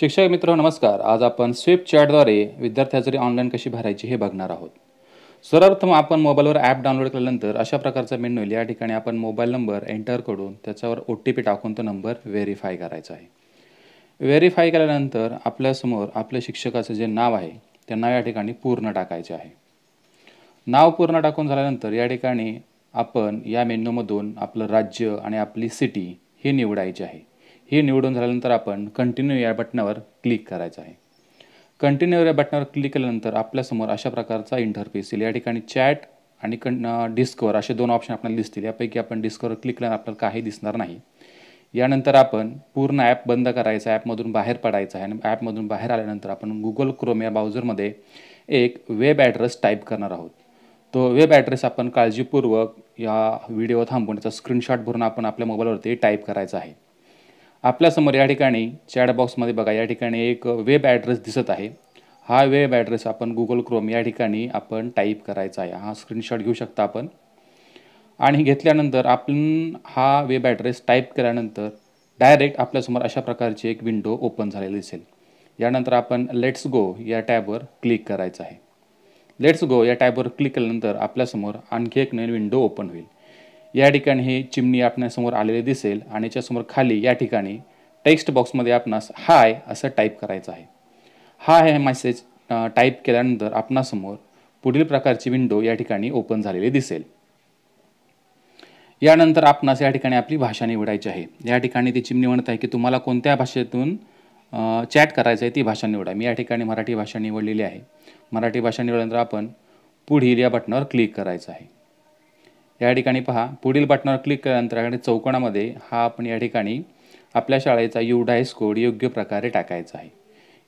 शिक्षक मित्र नमस्कार आज आपण स्विप चॅटद्वारे विद्यार्थ्याजरी ऑनलाईन कशी भरायची हे बघणार आहोत सर्वप्रथम आपण मोबाईलवर ॲप डाउनलोड केल्यानंतर अशा प्रकारचा मेन्यू या ठिकाणी आपण मोबाईल नंबर एंटर करून त्याच्यावर ओ टी पी टाकून तो नंबर व्हेरीफाय करायचा आहे व्हेरीफाय केल्यानंतर आपल्यासमोर आपल्या शिक्षकाचं जे नाव आहे ते नाव या ठिकाणी पूर्ण टाकायचे आहे नाव पूर्ण टाकून झाल्यानंतर या ठिकाणी आपण या मेन्यूमधून आपलं राज्य आणि आपली सिटी ही निवडायची आहे हे निवडून झाल्यानंतर आपण कंटिन्यू या बटनावर क्लिक करायचं आहे कंटिन्यू या बटनावर क्लिक केल्यानंतर आपल्यासमोर अशा प्रकारचा इंटरफेस येईल या ठिकाणी चॅट आणि कं डिस्कवर असे दोन ऑप्शन आपल्याला दिसतील यापैकी आपण डिस्कवर क्लिक केल्यानं आपल्याला काही दिसणार नाही यानंतर आपण पूर्ण ॲप बंद करायचं ॲपमधून बाहेर पडायचं आहे आणि ॲपमधून बाहेर आल्यानंतर आपण गुगल क्रोम या ब्राउझरमध्ये एक वेब ॲड्रेस टाईप करणार आहोत तो वेब ॲड्रेस आपण काळजीपूर्वक या व्हिडिओ त्याचा स्क्रीनशॉट भरून आपण आपल्या मोबाईलवरती टाईप करायचा आहे आपल्यासमोर या ठिकाणी चॅट बघा या ठिकाणी एक वेब ॲड्रेस दिसत आहे हा वेब ॲड्रेस आपण गुगल क्रोम या ठिकाणी आपण टाईप करायचा आहे हा स्क्रीनशॉट घेऊ शकता आपण आणि घेतल्यानंतर आपण हा वेब ॲड्रेस टाईप केल्यानंतर डायरेक्ट आपल्यासमोर अशा प्रकारची एक विंडो ओपन झालेली दिसेल यानंतर आपण लेट्स गो या टॅबवर क्लिक करायचं आहे लेट्स गो या टॅबवर क्लिक केल्यानंतर आपल्यासमोर आणखी एक नवीन विंडो ओपन होईल या ठिकाणी हे चिमणी आपल्यासमोर आलेले दिसेल आणि याच्यासमोर खाली या ठिकाणी टेक्स्ट बॉक्समध्ये आपणास हाय असं टाईप करायचं आहे हाय हे मेसेज टाईप केल्यानंतर आपणासमोर पुढील प्रकारची विंडो या ठिकाणी ओपन झालेली दिसेल यानंतर आपणास या ठिकाणी आपली भाषा निवडायची आहे या ठिकाणी ती चिमणी म्हणत आहे की तुम्हाला कोणत्या भाषेतून चॅट करायचं आहे ती भाषा निवडा मी या ठिकाणी मराठी भाषा निवडलेली आहे मराठी भाषा निवडल्यानंतर आपण पुढील या बटनावर क्लिक करायचं आहे या ठिकाणी पहा पुढील बटनावर क्लिक केल्यानंतर चौकणामध्ये चौकोनामध्ये हा आपण या ठिकाणी आपल्या शाळेचा युडाईस कोड योग्य प्रकारे टाकायचा आहे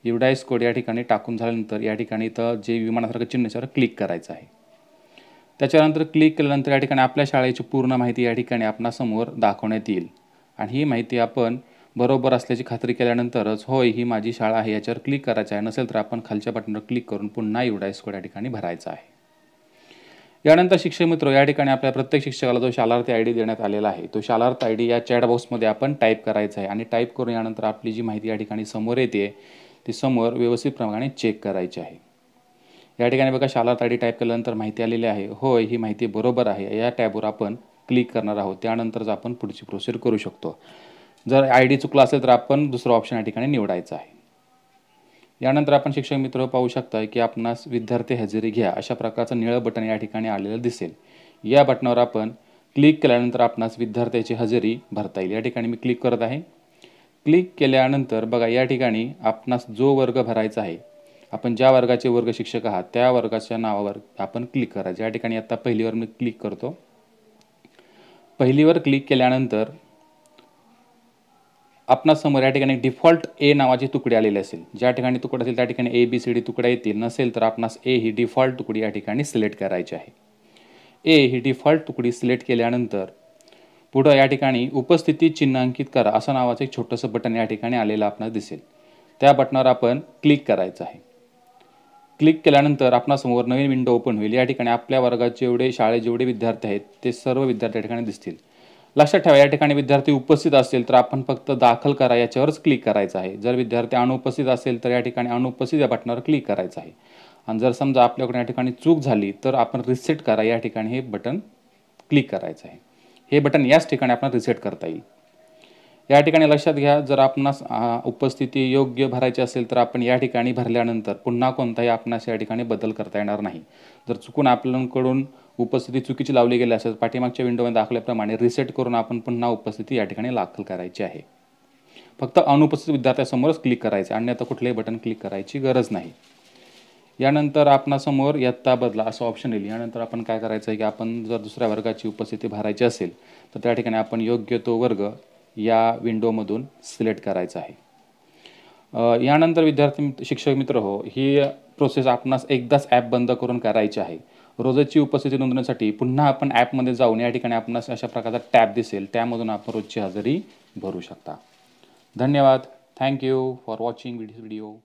युडाईस कोड या ठिकाणी टाकून झाल्यानंतर या ठिकाणी इथं जे विमानासारखं चिन्ह क्लिक करायचं आहे त्याच्यानंतर क्लिक केल्यानंतर या ठिकाणी आपल्या शाळेची पूर्ण माहिती या ठिकाणी आपणासमोर दाखवण्यात येईल आणि ही माहिती आपण बरोबर असल्याची खात्री केल्यानंतरच होय ही माझी शाळा आहे याच्यावर क्लिक करायची आहे नसेल तर आपण खालच्या बटनवर क्लिक करून पुन्हा युडाईस कोड या ठिकाणी भरायचा आहे यानंतर शिक्षक मित्र या ठिकाणी आपल्या प्रत्येक शिक्षकाला जो शालार्थी आय डी देण्यात आलेला आहे तो शालार्थ आय डी या चॅट आपण टाईप करायचा आहे आणि टाईप करून यानंतर आपली जी माहिती या ठिकाणी समोर येते ती समोर व्यवस्थित प्रमाणे चेक करायची आहे या ठिकाणी बघा शालार्थ आय डी टाईप केल्यानंतर माहिती आलेली आहे होय ही माहिती बरोबर आहे या टॅबवर आपण क्लिक करणार आहोत त्यानंतरच आपण पुढची प्रोसिजर करू शकतो जर आय डी चुकला असेल तर आपण दुसरा ऑप्शन या ठिकाणी निवडायचा आहे यानंतर आपण शिक्षक मित्र पाहू शकता की आपणास विद्यार्थी हजेरी घ्या अशा प्रकारचं निळं बटन या ठिकाणी आलेलं दिसेल या बटनावर आपण क्लिक केल्यानंतर आपणास विद्यार्थ्याची हजेरी भरता येईल या ठिकाणी मी क्लिक करत आहे क्लिक केल्यानंतर बघा या ठिकाणी आपणास जो वर्ग भरायचा आहे आपण ज्या वर्गाचे वर्ग शिक्षक आहात त्या वर्गाच्या नावावर आपण क्लिक करायचं या ठिकाणी आत्ता पहिलीवर मी क्लिक करतो पहिलीवर क्लिक केल्यानंतर आपणासमोर या ठिकाणी डिफॉल्ट ए नावाचे तुकडे आलेले असेल ज्या ठिकाणी तुकडे असेल त्या ठिकाणी ए बी सी डी तुकड्या येतील नसेल तर आपणास ए ही डिफॉल्ट तुकडी या ठिकाणी सिलेक्ट करायची आहे ए ही डिफॉल्ट तुकडी सिलेक्ट केल्यानंतर पुढं या ठिकाणी उपस्थिती चिन्हांकित करा असं नावाचं एक छोटंसं बटन या ठिकाणी आलेलं आपणास दिसेल त्या बटनावर आपण क्लिक करायचं आहे क्लिक केल्यानंतर आपणासमोर नवीन विंडो ओपन होईल या ठिकाणी आपल्या वर्गाचे जेवढे शाळेत जेवढे विद्यार्थी आहेत ते सर्व विद्यार्थी या ठिकाणी दिसतील लक्षात ठेवा या ठिकाणी विद्यार्थी उपस्थित असेल तर आपण फक्त दाखल करा याच्यावरच क्लिक करायचं आहे जर विद्यार्थी अनुपस्थित असेल तर या ठिकाणी अनुपस्थित या बटनावर क्लिक करायचं आहे आणि जर समजा आपल्याकडून या ठिकाणी चूक झाली तर आपण रिसेट करा या ठिकाणी हे बटन क्लिक करायचं आहे हे बटन याच ठिकाणी आपण रिसेट करता येईल या ठिकाणी लक्षात घ्या जर आपणास उपस्थिती योग्य भरायची असेल तर आपण या ठिकाणी भरल्यानंतर पुन्हा कोणताही आपणास या ठिकाणी बदल करता येणार नाही जर चुकून आपल्याकडून उपस्थिती चुकीची लावली गेली असेल पाठीमागच्या विंडोमध्ये दाखल्याप्रमाणे रिसेट करून आपण पुन्हा उपस्थिती या ठिकाणी दाखल करायची आहे फक्त अनुपस्थित विद्यार्थ्यासमोरच क्लिक करायचं आणि आता कुठलेही बटन क्लिक करायची गरज नाही यानंतर आपणासमोर यत्ता बदला असं ऑप्शन येईल यानंतर आपण काय करायचं आहे की आपण जर दुसऱ्या वर्गाची उपस्थिती भरायची असेल तर त्या ठिकाणी आपण योग्य तो वर्ग या विंडोमधून सिलेक्ट करायचा आहे यानंतर विद्यार्थी शिक्षक मित्र हो ही प्रोसेस आपणास एकदाच ॲप बंद करून करायची आहे रोजची उपस्थिती नोंदवण्यासाठी पुन्हा आपण ॲपमध्ये जाऊन या ठिकाणी आपण अशा प्रकारचा टॅब दिसेल त्यामधून आपण रोजची हजेरी भरू शकता धन्यवाद थँक्यू फॉर वॉचिंग व्हिडिओ